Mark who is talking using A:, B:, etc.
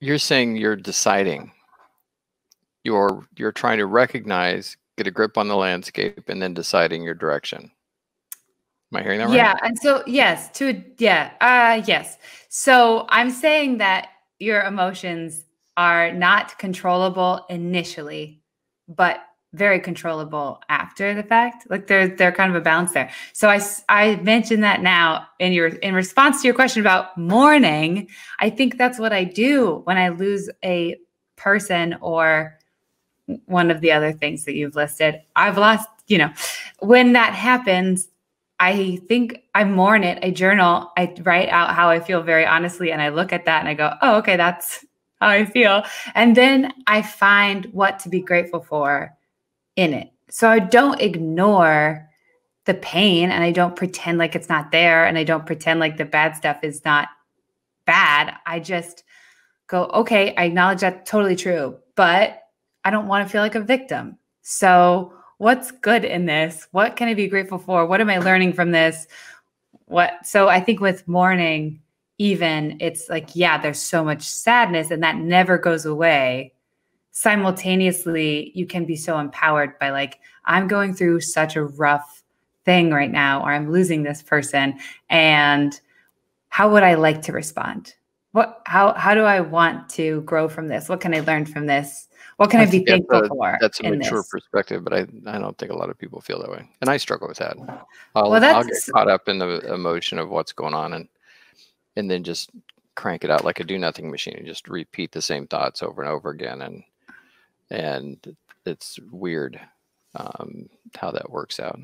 A: you're saying you're deciding. You're you're trying to recognize, get a grip on the landscape, and then deciding your direction. Am I hearing that right? Yeah,
B: and so yes, to yeah, uh, yes. So I'm saying that your emotions are not controllable initially, but very controllable after the fact. Like they there kind of a balance there. So I, I mentioned that now in your in response to your question about mourning. I think that's what I do when I lose a person or one of the other things that you've listed. I've lost, you know, when that happens, I think I mourn it. I journal. I write out how I feel very honestly, and I look at that and I go, "Oh, okay, that's how I feel." And then I find what to be grateful for in it. So I don't ignore the pain and I don't pretend like it's not there and I don't pretend like the bad stuff is not bad. I just go, okay, I acknowledge that's totally true, but I don't want to feel like a victim. So what's good in this? What can I be grateful for? What am I learning from this? What so I think with mourning, even it's like, yeah, there's so much sadness and that never goes away simultaneously you can be so empowered by like i'm going through such a rough thing right now or i'm losing this person and how would i like to respond what how how do i want to grow from this what can i learn from this what can i, I be thankful a, for that's a mature this?
A: perspective but i i don't think a lot of people feel that way and i struggle with that I'll, well, that's, I'll get caught up in the emotion of what's going on and and then just crank it out like a do nothing machine and just repeat the same thoughts over and over again and and it's weird um, how that works out.